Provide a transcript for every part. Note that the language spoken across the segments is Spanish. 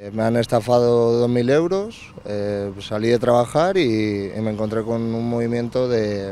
Eh, me han estafado 2.000 euros, eh, salí de trabajar y, me encontré con un movimiento de,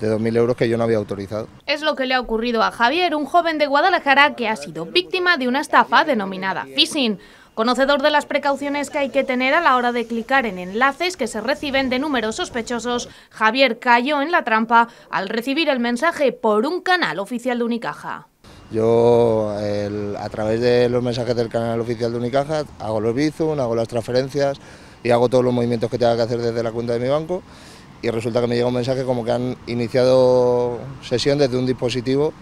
de 2.000 euros que yo no había autorizado. Es lo que le ha ocurrido a Javier, un joven de Guadalajara que ha sido víctima de una estafa denominada phishing. Conocedor de las precauciones que hay que tener a la hora de clicar en enlaces que se reciben de números sospechosos, Javier cayó en la trampa al recibir el mensaje por un canal oficial de Unicaja. Yo a través de los mensajes del canal oficial de Unicaja hago los Bizum, hago las transferencias y hago todos los movimientos que tenga que hacer desde la cuenta de mi banco y resulta que me llega un mensaje como que han iniciado sesión desde un dispositivo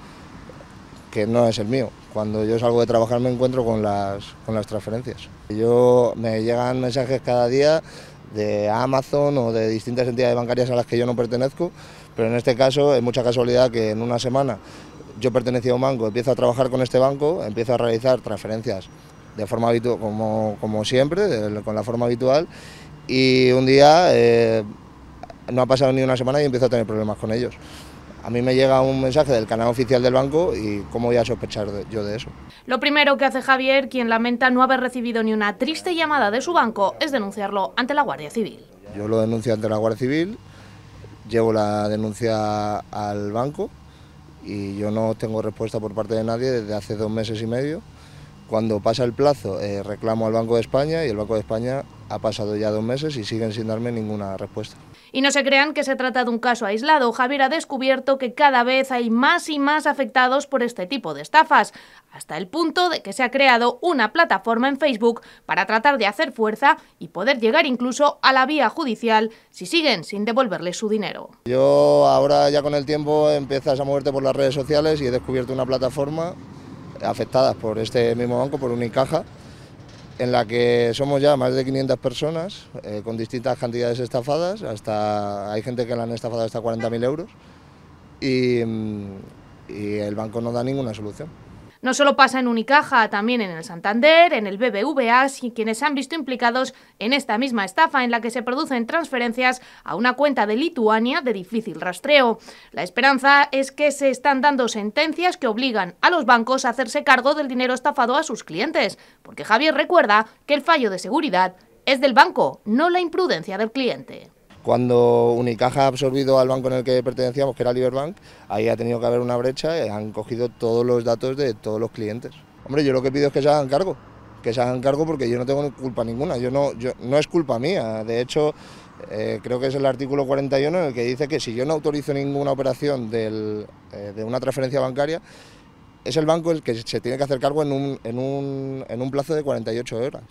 que no es el mío. Cuando yo salgo de trabajar me encuentro con las, con las transferencias. Yo me llegan mensajes cada día de Amazon o de distintas entidades bancarias a las que yo no pertenezco, pero en este caso es mucha casualidad que en una semana yo pertenecía a un banco, empiezo a trabajar con este banco, empiezo a realizar transferencias de forma habitual, como, como siempre, con la forma habitual, y un día eh, no ha pasado ni una semana y empiezo a tener problemas con ellos. A mí me llega un mensaje del canal oficial del banco y cómo voy a sospechar yo de eso. Lo primero que hace Javier, quien lamenta no haber recibido ni una triste llamada de su banco, es denunciarlo ante la Guardia Civil. Yo lo denuncio ante la Guardia Civil, llevo la denuncia al banco y yo no tengo respuesta por parte de nadie desde hace dos meses y medio. Cuando pasa el plazo, eh, reclamo al Banco de España y el Banco de España ha pasado ya dos meses y siguen sin darme ninguna respuesta. Y no se crean que se trata de un caso aislado. Javier ha descubierto que cada vez hay más y más afectados por este tipo de estafas, hasta el punto de que se ha creado una plataforma en Facebook para tratar de hacer fuerza y poder llegar incluso a la vía judicial si siguen sin devolverles su dinero. Yo ahora ya con el tiempo empiezas a moverte por las redes sociales y he descubierto una plataforma afectada por este mismo banco, por Unicaja, en la que somos ya más de 500 personas eh, con distintas cantidades estafadas, hasta hay gente que la han estafado hasta 40.000 euros mm, y el banco no da ninguna solución. No solo pasa en Unicaja, también en el Santander, en el BBVA, y quienes han visto implicados en esta misma estafa en la que se producen transferencias a una cuenta de Lituania de difícil rastreo. La esperanza es que se están dando sentencias que obligan a los bancos a hacerse cargo del dinero estafado a sus clientes, porque Javier recuerda que el fallo de seguridad es del banco, no la imprudencia del cliente. Cuando Unicaja ha absorbido al banco en el que pertenecíamos, que era Liberbank, ahí ha tenido que haber una brecha y eh, han cogido todos los datos de todos los clientes. Hombre, yo lo que pido es que se hagan cargo, que se hagan cargo porque yo no tengo culpa ninguna, yo no, no es culpa mía. De hecho, eh, creo que es el artículo 41 en el que dice que si yo no autorizo ninguna operación eh, de una transferencia bancaria, es el banco el que se tiene que hacer cargo en un plazo de 48 horas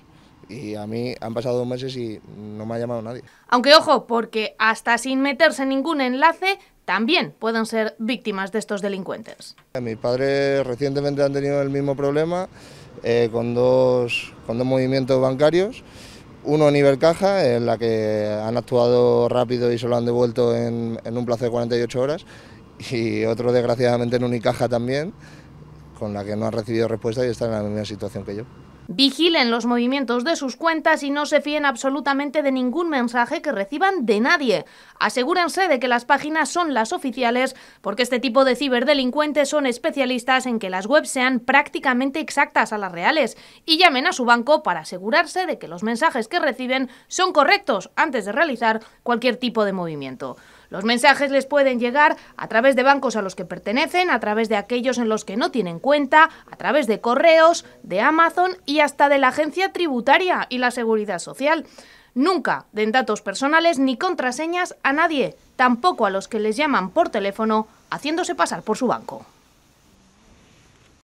y a mí han pasado dos meses y no me ha llamado nadie. Aunque ojo, porque hasta sin meterse en ningún enlace, también pueden ser víctimas de estos delincuentes. Mis padres recientemente han tenido el mismo problema eh, con, dos, con dos movimientos bancarios. Uno en Ibercaja, en la que han actuado rápido y se lo han devuelto en, un plazo de 48 horas. Y otro, desgraciadamente, en Unicaja también, con la que no han recibido respuesta y están en la misma situación que yo. Vigilen los movimientos de sus cuentas y no se fíen absolutamente de ningún mensaje que reciban de nadie. Asegúrense de que las páginas son las oficiales, porque este tipo de ciberdelincuentes son especialistas en que las webs sean prácticamente exactas a las reales y llamen a su banco para asegurarse de que los mensajes que reciben son correctos antes de realizar cualquier tipo de movimiento. Los mensajes les pueden llegar a través de bancos a los que pertenecen, a través de aquellos en los que no tienen cuenta, a través de correos, de Amazon y hasta de la agencia tributaria y la seguridad social. Nunca den datos personales ni contraseñas a nadie, tampoco a los que les llaman por teléfono haciéndose pasar por su banco.